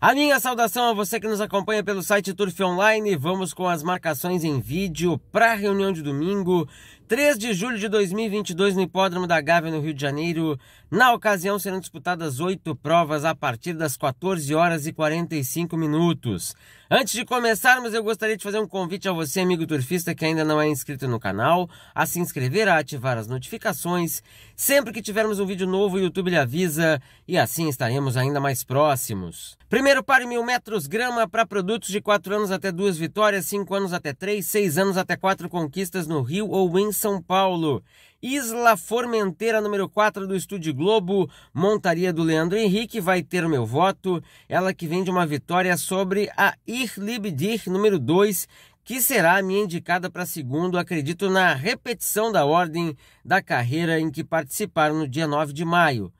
A minha saudação a você que nos acompanha pelo site Turf Online. Vamos com as marcações em vídeo para a reunião de domingo. 3 de julho de 2022 no Hipódromo da Gávea, no Rio de Janeiro. Na ocasião serão disputadas oito provas a partir das 14 horas e 45 minutos. Antes de começarmos, eu gostaria de fazer um convite a você, amigo turfista que ainda não é inscrito no canal, a se inscrever, a ativar as notificações. Sempre que tivermos um vídeo novo, o YouTube lhe avisa e assim estaremos ainda mais próximos. Primeiro pare mil metros grama para produtos de 4 anos até 2 vitórias, 5 anos até 3, 6 anos até 4 conquistas no Rio ou em são Paulo. Isla Formenteira, número 4 do Estúdio Globo, montaria do Leandro Henrique, vai ter meu voto. Ela que vem de uma vitória sobre a Irlibdir, número 2, que será a minha indicada para segundo, acredito na repetição da ordem da carreira em que participaram no dia 9 de maio.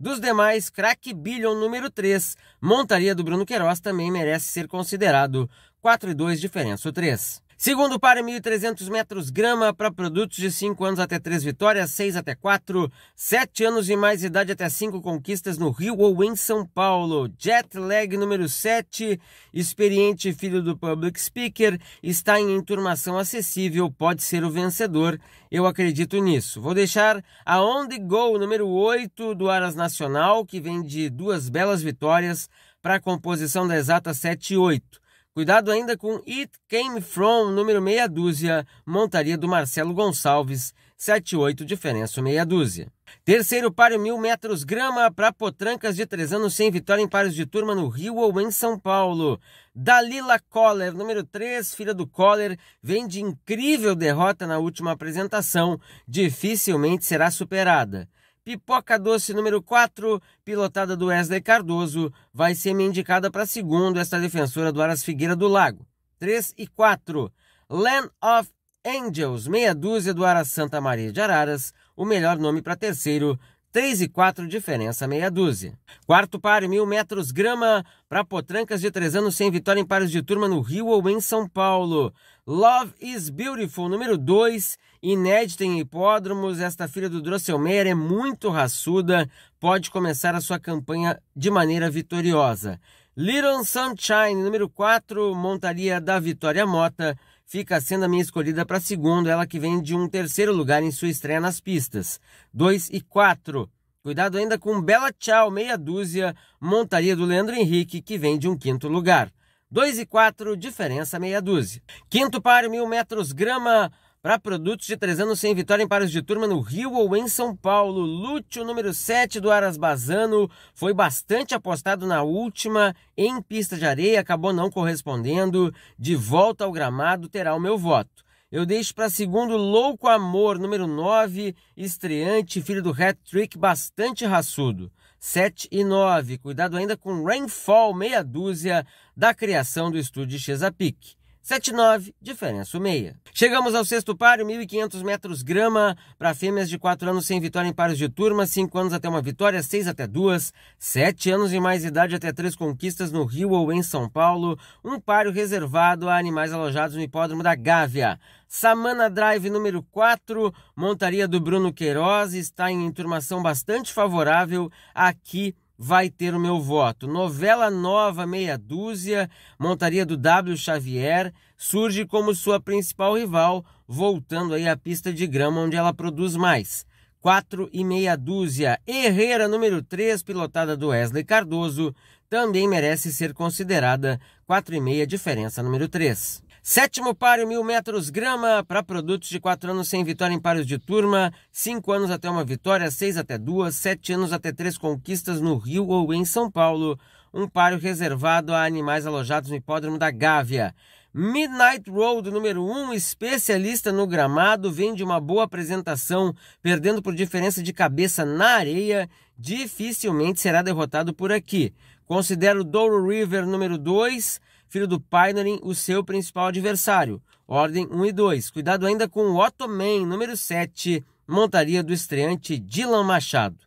Dos demais, Crack Billion número 3, montaria do Bruno Queiroz também merece ser considerado. 4 e 2, diferença o 3. Segundo par, 1.300 metros grama para produtos de 5 anos até 3 vitórias, 6 até 4, 7 anos e mais idade até 5 conquistas no Rio ou em São Paulo. Jet lag número 7, experiente filho do public speaker, está em enturmação acessível, pode ser o vencedor. Eu acredito nisso. Vou deixar a On The Go número 8 do Aras Nacional, que vem de duas belas vitórias para a composição da Exata 7 e 8. Cuidado ainda com It Came From, número meia dúzia, montaria do Marcelo Gonçalves, 78 diferença meia dúzia. Terceiro páreo mil metros grama para potrancas de três anos sem vitória em pares de turma no Rio ou em São Paulo. Dalila Coller, número 3, filha do Coller, vem de incrível derrota na última apresentação, dificilmente será superada. Pipoca Doce número 4, pilotada do Wesley Cardoso, vai ser me indicada para segundo esta defensora do Aras Figueira do Lago. 3 e 4, Land of Angels, meia dúzia do Aras Santa Maria de Araras, o melhor nome para terceiro, 3 e 4, diferença meia dúzia. Quarto par, mil metros grama, para potrancas de três anos sem vitória em pares de turma no Rio ou em São Paulo. Love is Beautiful, número 2, inédita em hipódromos, esta filha do Drosselmeyer é muito raçuda, pode começar a sua campanha de maneira vitoriosa. Little Sunshine, número 4, montaria da Vitória Mota, fica sendo a minha escolhida para segundo, ela que vem de um terceiro lugar em sua estreia nas pistas. 2 e 4. Cuidado ainda com Bela Tchau, meia dúzia, montaria do Leandro Henrique, que vem de um quinto lugar. 2 e 4, diferença meia dúzia. Quinto par, mil metros grama, para produtos de três anos sem vitória em pares de turma no Rio ou em São Paulo. Lúcio, número 7 do Aras Bazano, foi bastante apostado na última em pista de areia, acabou não correspondendo. De volta ao gramado terá o meu voto. Eu deixo para segundo Louco Amor, número 9, estreante, filho do hat-trick, bastante raçudo. 7 e 9, cuidado ainda com Rainfall, meia dúzia, da criação do estúdio Chesapeake. 79, diferença o meia. Chegamos ao sexto páreo, 1.500 metros grama para fêmeas de 4 anos sem vitória em pares de turma, 5 anos até uma vitória, 6 até duas, 7 anos e mais idade até três conquistas no Rio ou em São Paulo, um páreo reservado a animais alojados no hipódromo da Gávea. Samana Drive número 4, montaria do Bruno Queiroz, está em enturmação bastante favorável aqui vai ter o meu voto. Novela nova meia dúzia, montaria do W Xavier, surge como sua principal rival, voltando aí à pista de grama onde ela produz mais. 4 e meia dúzia. Herrera número 3, pilotada do Wesley Cardoso, também merece ser considerada 4 e meia diferença número 3. Sétimo páreo, mil metros grama para produtos de 4 anos sem vitória em páreos de turma, 5 anos até uma vitória, 6 até duas, 7 anos até três conquistas no Rio ou em São Paulo. Um páreo reservado a animais alojados no hipódromo da Gávea. Midnight Road, número 1, um, especialista no gramado, vem de uma boa apresentação, perdendo por diferença de cabeça na areia, dificilmente será derrotado por aqui. Considero Douro River, número 2, filho do Painarin, o seu principal adversário. Ordem 1 e 2. Cuidado ainda com o Ottoman, número 7, montaria do estreante Dylan Machado.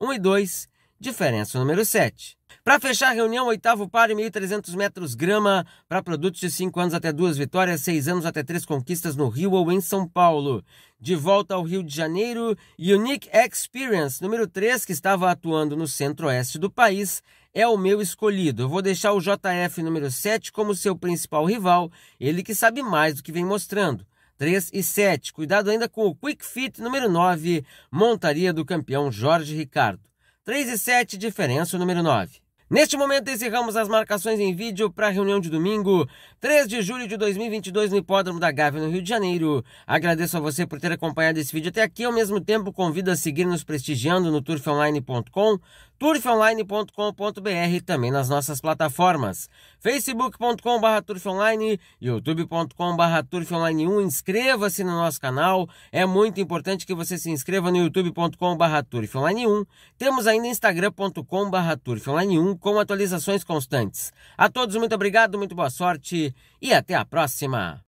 1 e 2, Diferença número 7. Para fechar a reunião, oitavo par e 1.300 metros grama para produtos de 5 anos até 2 vitórias, 6 anos até 3 conquistas no Rio ou em São Paulo. De volta ao Rio de Janeiro, Unique Experience, número 3, que estava atuando no centro-oeste do país, é o meu escolhido. Eu vou deixar o JF número 7 como seu principal rival, ele que sabe mais do que vem mostrando. 3 e 7. Cuidado ainda com o Quick Fit número 9, montaria do campeão Jorge Ricardo. 3 e 7, diferença número 9. Neste momento, encerramos as marcações em vídeo para a reunião de domingo, 3 de julho de 2022, no Hipódromo da Gávea, no Rio de Janeiro. Agradeço a você por ter acompanhado esse vídeo até aqui. Ao mesmo tempo, convido a seguir nos prestigiando no turfonline.com, turfonline.com.br e também nas nossas plataformas facebook.com.br turfonline, youtube.com.br turfonline1. Inscreva-se no nosso canal. É muito importante que você se inscreva no youtube.com.br turfonline1. Temos ainda instagram.com.br turfonline1 com atualizações constantes. A todos, muito obrigado, muito boa sorte e até a próxima!